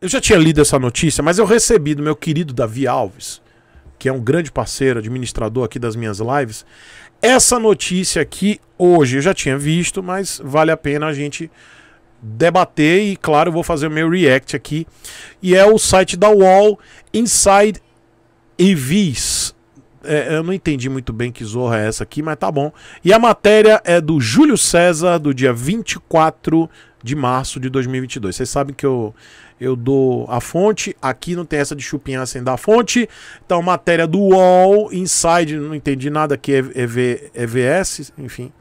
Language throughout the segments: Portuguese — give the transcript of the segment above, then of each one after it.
Eu já tinha lido essa notícia, mas eu recebi do meu querido Davi Alves, que é um grande parceiro, administrador aqui das minhas lives, essa notícia aqui hoje. Eu já tinha visto, mas vale a pena a gente debater e, claro, eu vou fazer o meu react aqui. E é o site da Wall Inside EVs. É, eu não entendi muito bem que zorra é essa aqui, mas tá bom. E a matéria é do Júlio César, do dia 24 de março de 2022. Vocês sabem que eu, eu dou a fonte, aqui não tem essa de chupinhar sem dar a fonte. Então, matéria do UOL, Inside, não entendi nada aqui, EV, EVS, enfim.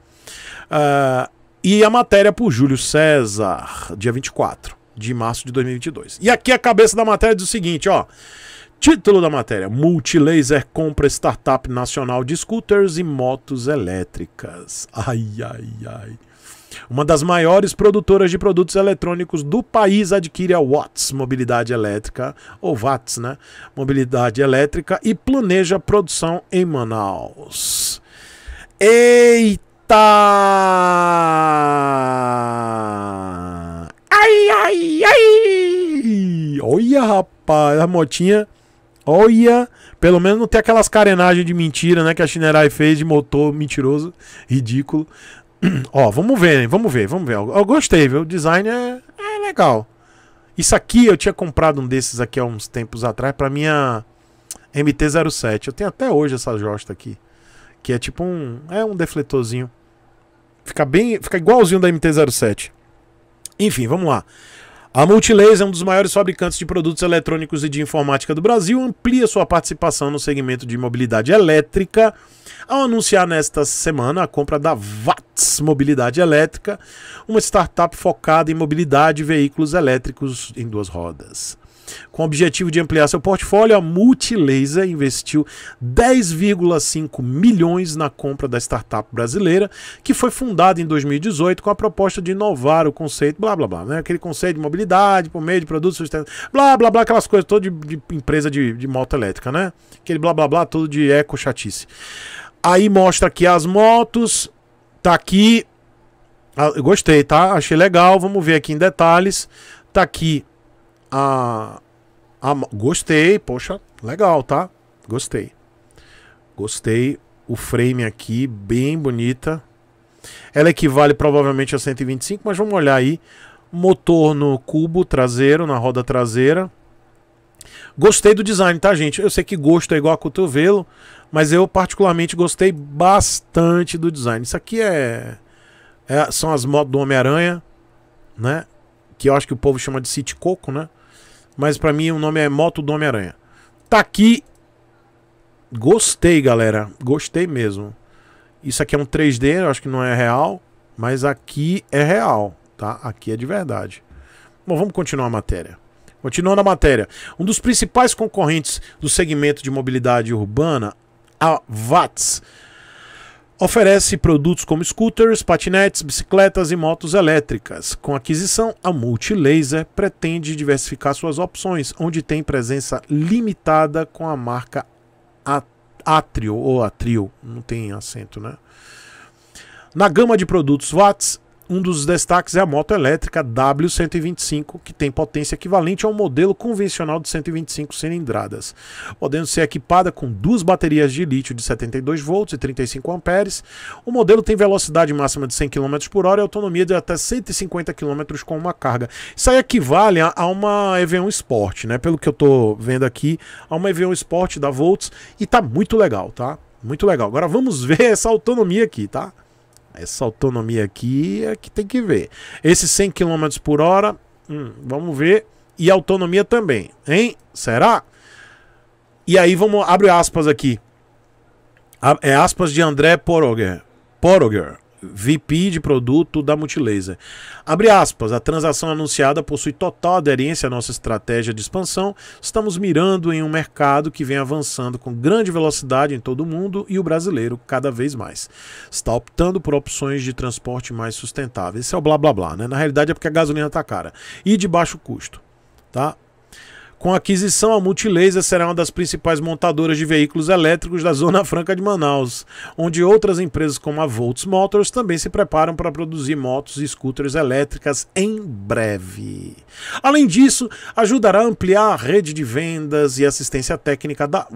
Uh, e a matéria por Júlio César, dia 24 de março de 2022. E aqui a cabeça da matéria diz o seguinte, ó. Título da matéria: Multilaser compra startup nacional de scooters e motos elétricas. Ai, ai, ai. Uma das maiores produtoras de produtos eletrônicos do país adquire a Watts Mobilidade Elétrica, ou Watts, né? Mobilidade Elétrica e planeja produção em Manaus. Eita! Ai, ai, ai! Olha, rapaz, a motinha. Olha, pelo menos não tem aquelas carenagens de mentira, né? Que a Shinerai fez de motor mentiroso, ridículo. Ó, vamos ver, vamos ver, vamos ver. Eu gostei, viu? O design é, é legal. Isso aqui eu tinha comprado um desses aqui há uns tempos atrás para minha MT-07. Eu tenho até hoje essa josta aqui, que é tipo um, é um defletorzinho. Fica bem, fica igualzinho da MT-07. Enfim, vamos lá. A Multilaser é um dos maiores fabricantes de produtos eletrônicos e de informática do Brasil, amplia sua participação no segmento de mobilidade elétrica ao anunciar nesta semana a compra da VATS Mobilidade Elétrica, uma startup focada em mobilidade e veículos elétricos em duas rodas. Com o objetivo de ampliar seu portfólio, a Multilaser investiu 10,5 milhões na compra da startup brasileira, que foi fundada em 2018 com a proposta de inovar o conceito, blá blá blá, né? aquele conceito de mobilidade por meio de produtos sustentáveis, blá blá blá, aquelas coisas todas de, de empresa de, de moto elétrica, né? Aquele blá blá blá, todo de eco-chatice. Aí mostra aqui as motos, tá aqui. Ah, gostei, tá? Achei legal. Vamos ver aqui em detalhes. Tá aqui a, Am ah, Gostei, poxa, legal, tá? Gostei. Gostei. O frame aqui, bem bonita. Ela equivale provavelmente a 125, mas vamos olhar aí. Motor no cubo traseiro, na roda traseira. Gostei do design, tá, gente? Eu sei que gosto é igual a cotovelo, mas eu particularmente gostei bastante do design. Isso aqui é, é são as motos do Homem-Aranha, né? Que eu acho que o povo chama de City Coco, né? mas para mim o nome é Moto do Homem-Aranha. Tá aqui. Gostei, galera. Gostei mesmo. Isso aqui é um 3D, eu acho que não é real, mas aqui é real, tá? Aqui é de verdade. Bom, vamos continuar a matéria. Continuando a matéria. Um dos principais concorrentes do segmento de mobilidade urbana, a VATS, Oferece produtos como scooters, patinetes, bicicletas e motos elétricas. Com aquisição, a Multilaser pretende diversificar suas opções, onde tem presença limitada com a marca Atrio ou Atrio, não tem acento, né? Na gama de produtos Watts, um dos destaques é a moto elétrica W125, que tem potência equivalente ao modelo convencional de 125 cilindradas, podendo ser equipada com duas baterias de lítio de 72 volts e 35 amperes. O modelo tem velocidade máxima de 100 km por hora e autonomia de até 150 km com uma carga. Isso aí equivale a uma EV1 Sport, né? Pelo que eu tô vendo aqui, a uma EV1 Sport da Volts e tá muito legal, tá? Muito legal. Agora vamos ver essa autonomia aqui, tá? Essa autonomia aqui é que tem que ver. Esse 100 km por hora, hum, vamos ver. E autonomia também, hein? Será? E aí vamos, abre aspas aqui. É aspas de André Poroger. Poroger, VP de produto da Multilaser. Abre aspas, a transação anunciada possui total aderência à nossa estratégia de expansão. Estamos mirando em um mercado que vem avançando com grande velocidade em todo o mundo e o brasileiro cada vez mais. Está optando por opções de transporte mais sustentáveis. Isso é o blá blá blá, né? Na realidade é porque a gasolina está cara e de baixo custo, tá? Com a aquisição, a Multilaser será uma das principais montadoras de veículos elétricos da Zona Franca de Manaus, onde outras empresas como a Volts Motors também se preparam para produzir motos e scooters elétricas em breve. Além disso, ajudará a ampliar a rede de vendas e assistência técnica da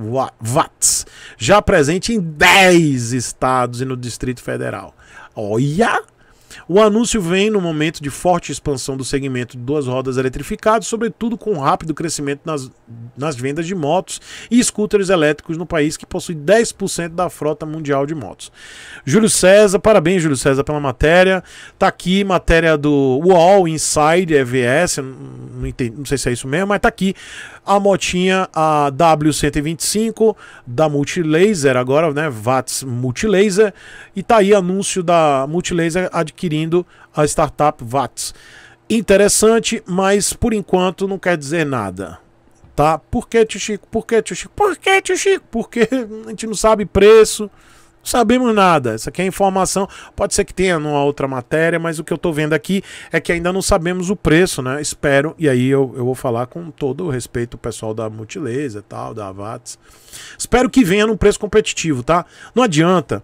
Watts, já presente em 10 estados e no Distrito Federal. Olha! O anúncio vem no momento de forte expansão do segmento de duas rodas eletrificadas, sobretudo com rápido crescimento nas, nas vendas de motos e scooters elétricos no país, que possui 10% da frota mundial de motos. Júlio César, parabéns, Júlio César, pela matéria. Tá aqui matéria do UOL Inside EVS, não, entendi, não sei se é isso mesmo, mas tá aqui a motinha a W125 da Multilaser, agora, né? watts Multilaser, e tá aí anúncio da Multilaser adquirindo adquirindo a startup VATS. Interessante, mas por enquanto não quer dizer nada. Tá? Por que, tio Chico? Por que, tio Chico? Por que, tio Chico? Porque a gente não sabe preço, não sabemos nada. Essa aqui é informação. Pode ser que tenha numa outra matéria, mas o que eu estou vendo aqui é que ainda não sabemos o preço, né? Espero. E aí eu, eu vou falar com todo o respeito o pessoal da Multilesa e tal, da Avats. Espero que venha num preço competitivo, tá? Não adianta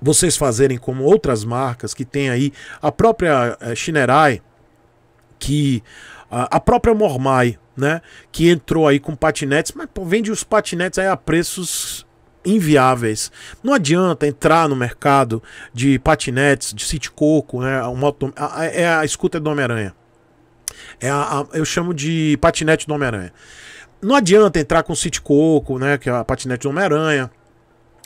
vocês fazerem como outras marcas que tem aí a própria eh, Shinerai, que a, própria Mormai, né, que entrou aí com patinetes, mas pô, vende os patinetes aí a preços inviáveis. Não adianta entrar no mercado de patinetes, de sítio coco, né, moto, a, é a escuta do Homem-Aranha. É a, a, eu chamo de patinete do Homem-Aranha. Não adianta entrar com o City Coco, né, que é a patinete do Homem-Aranha,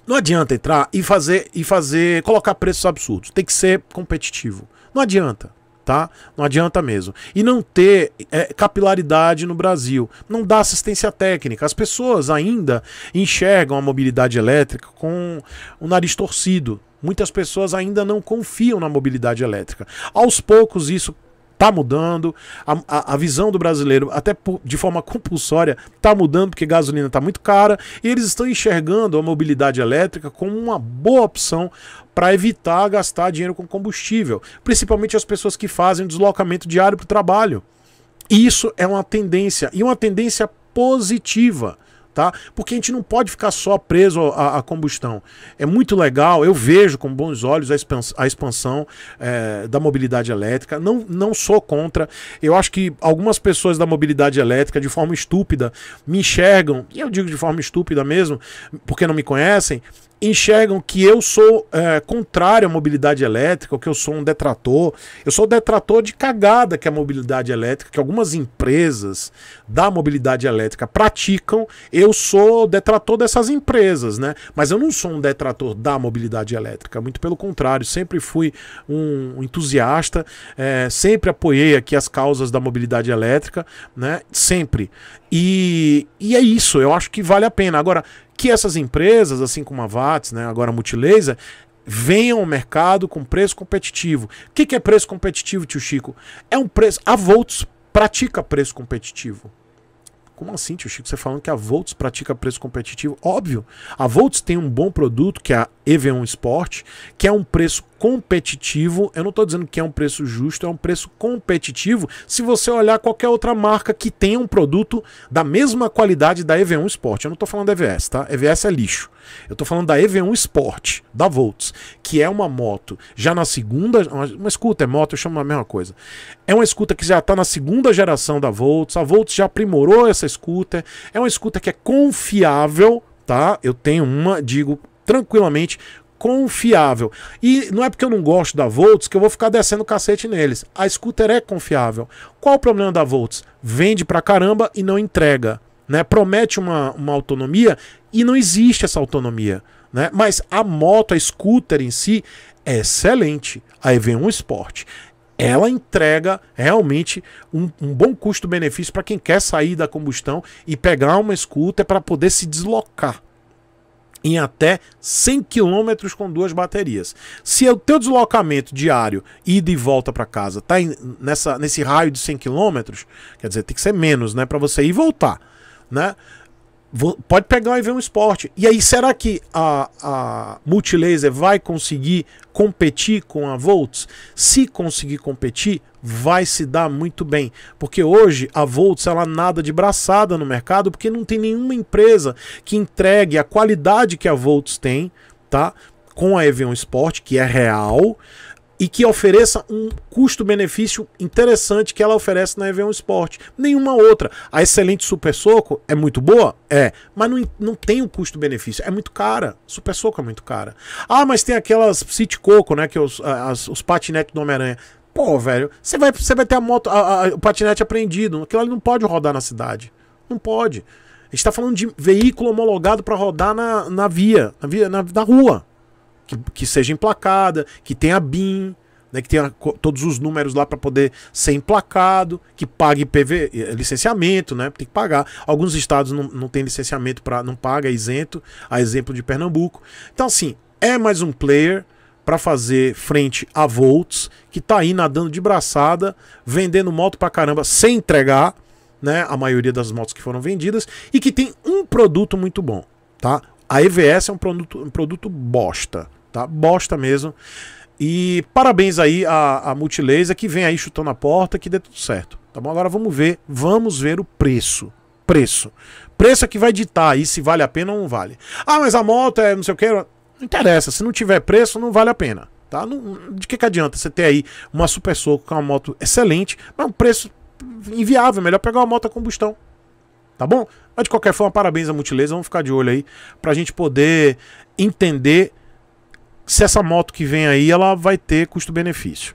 não adianta entrar e fazer e fazer colocar preços absurdos. Tem que ser competitivo. Não adianta, tá? Não adianta mesmo. E não ter é, capilaridade no Brasil. Não dá assistência técnica. As pessoas ainda enxergam a mobilidade elétrica com o nariz torcido. Muitas pessoas ainda não confiam na mobilidade elétrica. Aos poucos isso está mudando, a, a, a, visão do brasileiro, até por, de forma compulsória, está mudando porque gasolina está muito cara e eles estão enxergando a mobilidade elétrica como uma boa opção para evitar gastar dinheiro com combustível, principalmente as pessoas que fazem deslocamento diário para o trabalho. Isso é uma tendência e uma tendência positiva tá? Porque a gente não pode ficar só preso à, à combustão. É muito legal, eu vejo com bons olhos a expansão, a expansão é, da mobilidade elétrica. Não, não sou contra. Eu acho que algumas pessoas da mobilidade elétrica, de forma estúpida, me enxergam, e eu digo de forma estúpida mesmo, porque não me conhecem, enxergam que eu sou é, contrário à mobilidade elétrica, ou que eu sou um detrator. Eu sou detrator de cagada que a mobilidade elétrica, que algumas empresas da mobilidade elétrica praticam. Eu sou detrator dessas empresas, né? Mas eu não sou um detrator da mobilidade elétrica, muito pelo contrário, sempre fui um entusiasta, é, sempre apoiei aqui as causas da mobilidade elétrica, né? Sempre. E, e é isso, eu acho que vale a pena. Agora, que essas empresas, assim como a VATS, né, agora a Multilaser, venham ao mercado com preço competitivo. O que, que é preço competitivo, tio Chico? É um preço. A Volts pratica preço competitivo. Como assim, tio Chico? Você falando que a Volts pratica preço competitivo? Óbvio. A Volts tem um bom produto que é a EV1 é Sport, que é um preço competitivo. Eu não estou dizendo que é um preço justo, é um preço competitivo se você olhar qualquer outra marca que tenha um produto da mesma qualidade da EV1 é Sport. Eu não estou falando da EVS, tá? EVS é lixo. Eu estou falando da EV1 é Sport, da Volts, que é uma moto já na segunda. Uma escuta é moto, eu chamo a mesma coisa. É uma escuta que já está na segunda geração da Volts. A Volts já aprimorou essa escuta. É uma escuta que é confiável. Tá? Eu tenho uma, digo, tranquilamente confiável. E não é porque eu não gosto da Volts que eu vou ficar descendo cacete neles. A scooter é confiável. Qual o problema da Volts? Vende pra caramba e não entrega. Né? Promete uma, uma autonomia e não existe essa autonomia. Né? Mas a moto, a scooter em si, é excelente. A EV1 é Sport. Ela entrega realmente um, um bom custo-benefício para quem quer sair da combustão e pegar uma scooter para poder se deslocar em até 100 km com duas baterias. Se o teu deslocamento diário, ida e volta para casa, tá em, nessa, nesse raio de 100 km, quer dizer, tem que ser menos, né, para você ir e voltar, né? Vou, pode pegar e ver um esporte. E aí, será que a, a Multilaser vai conseguir competir com a Volts? Se conseguir competir, vai se dar muito bem, porque hoje a Volts ela nada de braçada no mercado, porque não tem nenhuma empresa que entregue a qualidade que a Volts tem, tá? Com a Evian Sport, que é real, e que ofereça um custo-benefício interessante que ela oferece na Evian Sport. Nenhuma outra. A excelente Super Soco é muito boa? É, mas não, não tem o um custo-benefício. É muito cara. Super Soco é muito cara. Ah, mas tem aquelas City Coco, né? Que os, as, os patinetes do Homem-Aranha. Pô, velho, você vai, você vai ter a moto, a, a, o patinete apreendido. Aquilo ali não pode rodar na cidade. Não pode. A gente tá falando de veículo homologado para rodar na, na via, na via, na, na rua. Que, que, seja emplacada, que tenha BIM, né, que tenha todos os números lá para poder ser emplacado, que pague PV, eh, licenciamento, né? Tem que pagar. Alguns estados não, não tem licenciamento para não paga, é isento, a exemplo de Pernambuco. Então assim, é mais um player para fazer frente a Volts, que tá aí nadando de braçada, vendendo moto pra caramba sem entregar, né, a maioria das motos que foram vendidas e que tem um produto muito bom, tá? A EVS é um produto, um produto bosta, tá? Bosta mesmo. E parabéns aí à, Multilaser que vem aí chutando a porta que dê tudo certo. Tá bom? Agora vamos ver, vamos ver o preço. Preço. Preço é que vai ditar aí se vale a pena ou não vale. Ah, mas a moto é não sei o que. Não interessa, se não tiver preço, não vale a pena. Tá? Não, de que, que adianta você ter aí uma Super Soco com uma moto excelente, mas um preço inviável, melhor pegar uma moto a combustão. Tá bom? Mas de qualquer forma, parabéns à Multilesa, vamos ficar de olho aí para a gente poder entender se essa moto que vem aí ela vai ter custo-benefício.